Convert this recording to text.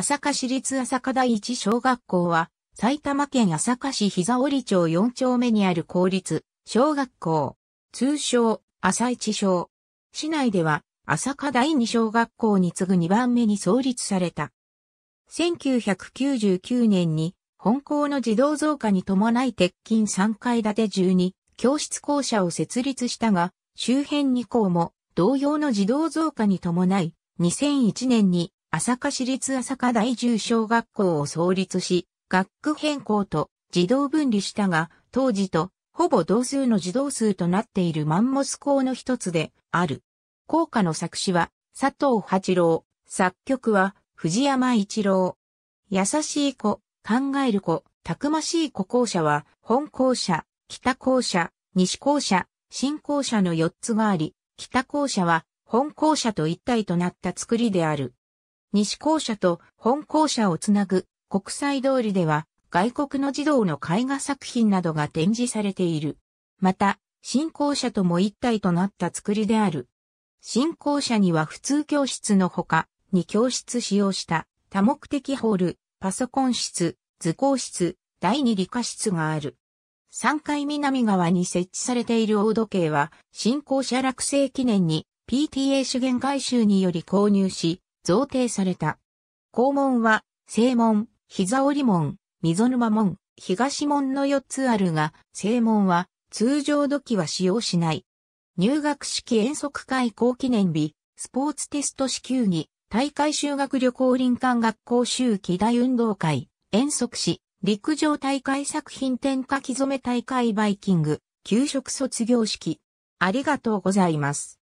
朝霞市立朝霞第一小学校は、埼玉県朝霞市膝折町4丁目にある公立小学校。通称、朝市小。市内では、朝霞第二小学校に次ぐ2番目に創立された。1999年に、本校の児童増加に伴い鉄筋3階建て12、教室校舎を設立したが、周辺2校も同様の児童増加に伴い、2001年に朝霞市立朝霞大中小学校を創立し、学区変更と児童分離したが、当時とほぼ同数の児童数となっているマンモス校の一つである。校歌の作詞は佐藤八郎、作曲は藤山一郎。優しい子、考える子、たくましい子校舎は本校舎、北校舎、西校舎、新校舎の四つがあり、北校舎は本校舎と一体となった作りである。西校舎と本校舎をつなぐ国際通りでは外国の児童の絵画作品などが展示されている。また、新校舎とも一体となった作りである。新校舎には普通教室のほか、に教室使用した多目的ホール、パソコン室、図工室、第二理科室がある。3階南側に設置されている大時計は、新校舎落成記念に PTA 資源回収により購入し、贈呈された。校門は、正門、膝折門、溝沼門、東門の4つあるが、正門は通常土器は使用しない。入学式遠足会校記念日、スポーツテスト支給に、大会修学旅行林間学校周期大運動会、遠足し、陸上大会作品展書き初め大会バイキング、給食卒業式。ありがとうございます。